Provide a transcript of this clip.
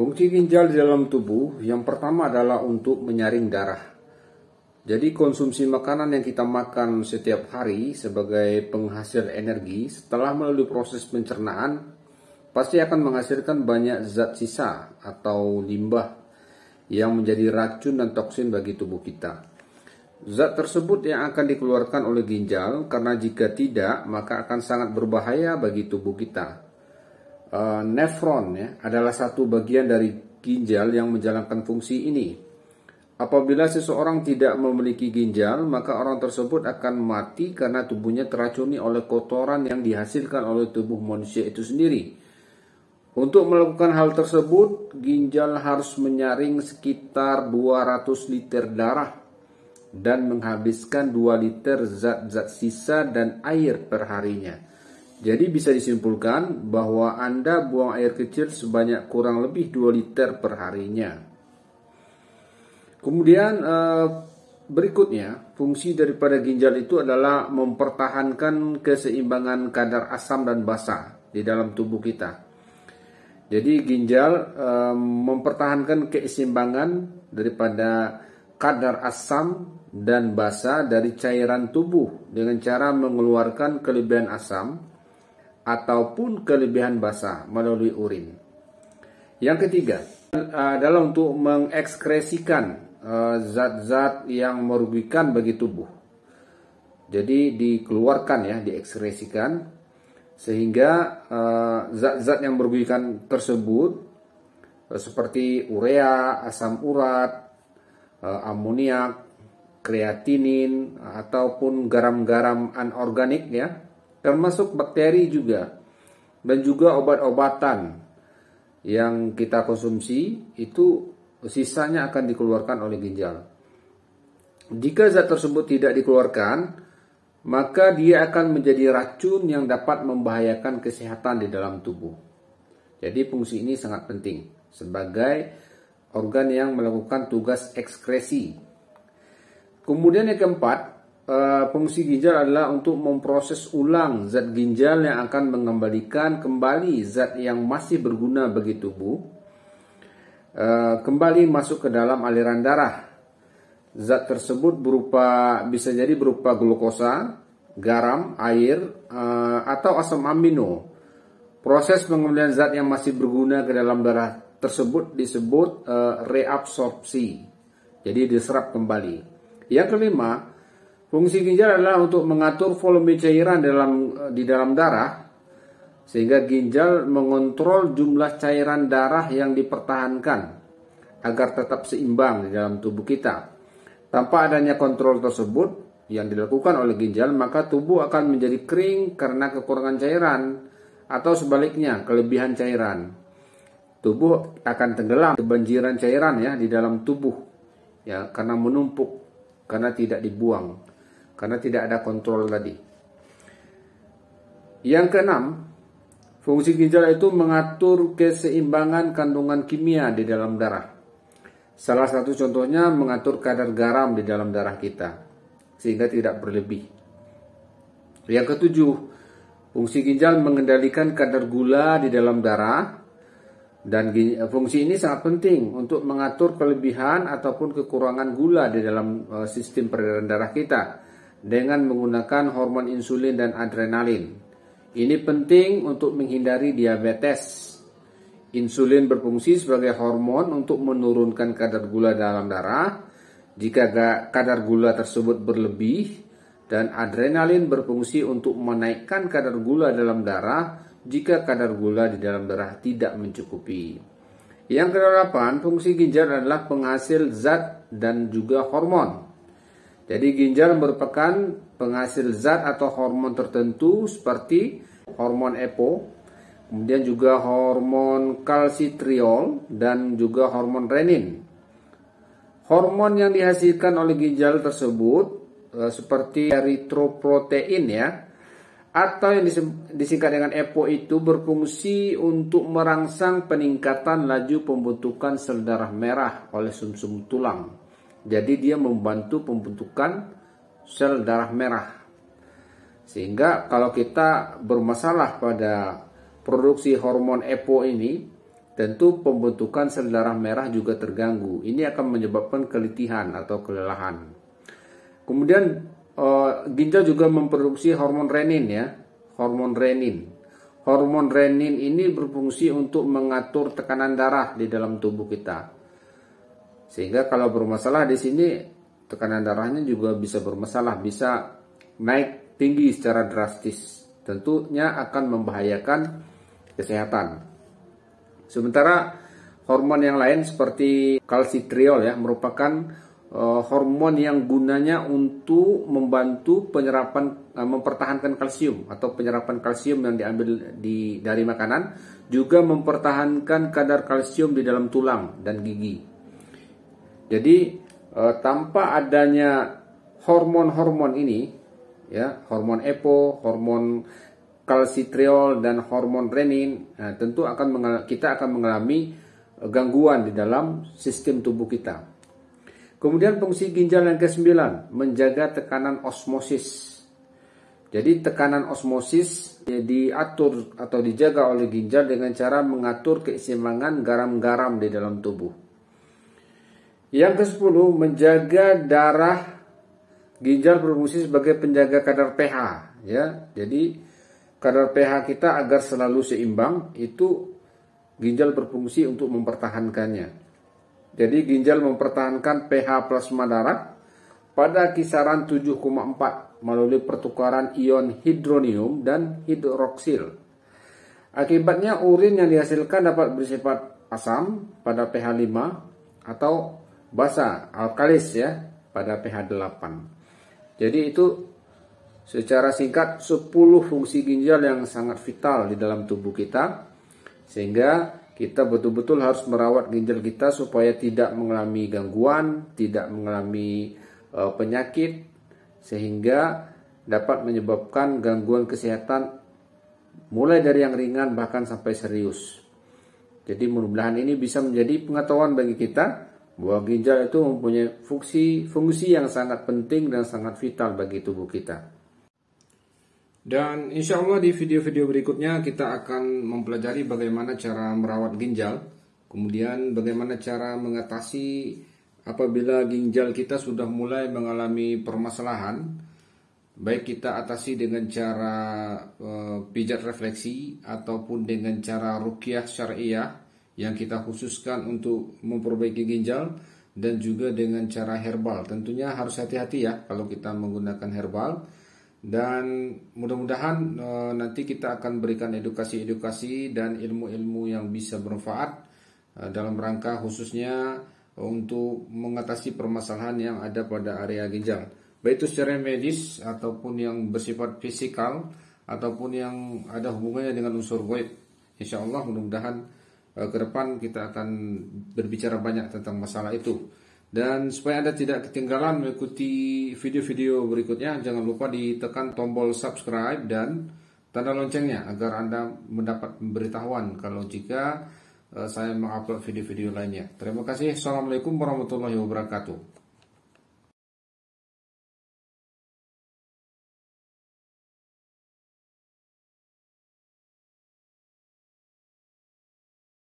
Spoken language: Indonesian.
Fungsi ginjal di dalam tubuh yang pertama adalah untuk menyaring darah. Jadi konsumsi makanan yang kita makan setiap hari sebagai penghasil energi setelah melalui proses pencernaan pasti akan menghasilkan banyak zat sisa atau limbah yang menjadi racun dan toksin bagi tubuh kita. Zat tersebut yang akan dikeluarkan oleh ginjal karena jika tidak maka akan sangat berbahaya bagi tubuh kita uh, eh, nefron ya, adalah satu bagian dari ginjal yang menjalankan fungsi ini. Apabila seseorang tidak memiliki ginjal, maka orang tersebut akan mati karena tubuhnya teracuni oleh kotoran yang dihasilkan oleh tubuh manusia itu sendiri. Untuk melakukan hal tersebut, ginjal harus menyaring sekitar 200 liter darah dan menghabiskan 2 liter zat-zat sisa dan air perharinya. Jadi bisa disimpulkan bahwa Anda buang air kecil sebanyak kurang lebih 2 liter per harinya. Kemudian eh, berikutnya, fungsi daripada ginjal itu adalah mempertahankan keseimbangan kadar asam dan basa di dalam tubuh kita. Jadi ginjal eh, mempertahankan keseimbangan daripada kadar asam dan basa dari cairan tubuh dengan cara mengeluarkan kelebihan asam ataupun kelebihan basah melalui urin. Yang ketiga eh, adalah untuk mengekskresikan eh, zat-zat yang merugikan bagi tubuh. Jadi dikeluarkan ya, diekskresikan sehingga eh, zat-zat yang merugikan tersebut seperti urea, asam urat, amoniak, kreatinin ataupun garam-garam anorganik ya termasuk bakteri juga dan juga obat-obatan yang kita konsumsi itu sisanya akan dikeluarkan oleh ginjal. Jika zat tersebut tidak dikeluarkan, maka dia akan menjadi racun yang dapat membahayakan kesehatan di dalam tubuh. Jadi fungsi ini sangat penting sebagai organ yang melakukan tugas ekskresi. Kemudian yang keempat, fungsi eh, ginjal adalah untuk memproses ulang zat ginjal yang akan mengembalikan kembali zat yang masih berguna bagi tubuh eh, kembali masuk ke dalam aliran darah. Zat tersebut berupa bisa jadi berupa glukosa, garam, air, eh, atau asam amino. Proses pengembalian zat yang masih berguna ke dalam darah tersebut disebut reabsorpsi. Jadi diserap kembali. Yang kelima, Fungsi ginjal adalah untuk mengatur volume cairan dalam eh, di dalam darah sehingga ginjal mengontrol jumlah cairan darah yang dipertahankan agar tetap seimbang di dalam tubuh kita. Tanpa adanya kontrol tersebut yang dilakukan oleh ginjal, maka tubuh akan menjadi kering karena kekurangan cairan atau sebaliknya kelebihan cairan. Tubuh akan tenggelam kebanjiran cairan ya di dalam tubuh ya karena menumpuk karena tidak dibuang karena tidak ada kontrol tadi. Yang keenam, fungsi ginjal itu mengatur keseimbangan kandungan kimia di dalam darah. Salah satu contohnya mengatur kadar garam di dalam darah kita sehingga tidak berlebih. Yang ketujuh, fungsi ginjal mengendalikan kadar gula di dalam darah dan fungsi ini sangat penting untuk mengatur kelebihan ataupun kekurangan gula di dalam eh, sistem peredaran darah kita dengan menggunakan hormon insulin dan adrenalin. Ini penting untuk menghindari diabetes. Insulin berfungsi sebagai hormon untuk menurunkan kadar gula dalam darah. Jika kadar gula tersebut berlebih, dan adrenalin berfungsi untuk menaikkan kadar gula dalam darah jika kadar gula di dalam darah tidak mencukupi. Yang kedelapan, fungsi ginjal adalah penghasil zat dan juga hormon. Jadi ginjal merupakan penghasil zat atau hormon tertentu seperti hormon EPO, kemudian juga hormon kalsitriol dan juga hormon renin. Hormon yang dihasilkan oleh ginjal tersebut eh, seperti eritroprotein ya atau yang disingkat dengan EPO itu berfungsi untuk merangsang peningkatan laju pembentukan sel darah merah oleh sumsum -sum tulang. Jadi dia membantu pembentukan sel darah merah. Sehingga kalau kita bermasalah pada produksi hormon EPO ini, tentu pembentukan sel darah merah juga terganggu. Ini akan menyebabkan kelitihan atau kelelahan. Kemudian eh, ginjal juga memproduksi hormon renin ya, hormon renin. Hormon renin ini berfungsi untuk mengatur tekanan darah di dalam tubuh kita. Sehingga kalau bermasalah di sini tekanan darahnya juga bisa bermasalah, bisa naik tinggi secara drastis. Tentunya akan membahayakan kesehatan. Sementara hormon yang lain seperti kalsitriol ya merupakan uh, hormon yang gunanya untuk membantu penyerapan uh, mempertahankan kalsium atau penyerapan kalsium yang diambil di dari makanan juga mempertahankan kadar kalsium di dalam tulang dan gigi. Jadi e, tanpa adanya hormon-hormon ini, ya hormon EPO, hormon kalsitriol dan hormon renin, nah, tentu akan kita akan mengalami eh, gangguan di dalam sistem tubuh kita. Kemudian fungsi ginjal yang ke-9 menjaga tekanan osmosis. Jadi tekanan osmosis ya, diatur atau dijaga oleh ginjal dengan cara mengatur keseimbangan garam-garam di dalam tubuh. Yang ke-10 menjaga darah ginjal berfungsi sebagai penjaga kadar pH ya. Jadi kadar pH kita agar selalu seimbang itu ginjal berfungsi untuk mempertahankannya. Jadi ginjal mempertahankan pH plasma darah pada kisaran 7,4 melalui pertukaran ion hidronium dan hidroksil. Akibatnya urin yang dihasilkan dapat bersifat asam pada pH 5 atau basa alkalis ya pada pH 8. Jadi itu secara singkat 10 fungsi ginjal yang sangat vital di dalam tubuh kita sehingga kita betul-betul harus merawat ginjal kita supaya tidak mengalami gangguan, tidak mengalami e, penyakit sehingga dapat menyebabkan gangguan kesehatan mulai dari yang ringan bahkan sampai serius. Jadi mudah-mudahan ini bisa menjadi pengetahuan bagi kita Buah ginjal itu mempunyai fungsi fungsi yang sangat penting dan sangat vital bagi tubuh kita. Dan insya Allah di video-video berikutnya kita akan mempelajari bagaimana cara merawat ginjal, kemudian bagaimana cara mengatasi apabila ginjal kita sudah mulai mengalami permasalahan, baik kita atasi dengan cara e, pijat refleksi ataupun dengan cara rukyah syariah yang kita khususkan untuk memperbaiki ginjal dan juga dengan cara herbal. Tentunya harus hati-hati ya kalau kita menggunakan herbal dan mudah-mudahan e, nanti kita akan berikan edukasi-edukasi dan ilmu-ilmu yang bisa bermanfaat e, dalam rangka khususnya untuk mengatasi permasalahan yang ada pada area ginjal. Baik itu secara medis ataupun yang bersifat fisikal ataupun yang ada hubungannya dengan unsur goib. Insya Allah mudah-mudahan Eh, ke depan kita akan berbicara banyak tentang masalah itu. Dan supaya Anda tidak ketinggalan mengikuti video-video berikutnya, jangan lupa ditekan tombol subscribe dan tanda loncengnya agar Anda mendapat pemberitahuan kalau jika eh, saya mengupload video-video lainnya. Terima kasih. Assalamualaikum warahmatullahi wabarakatuh.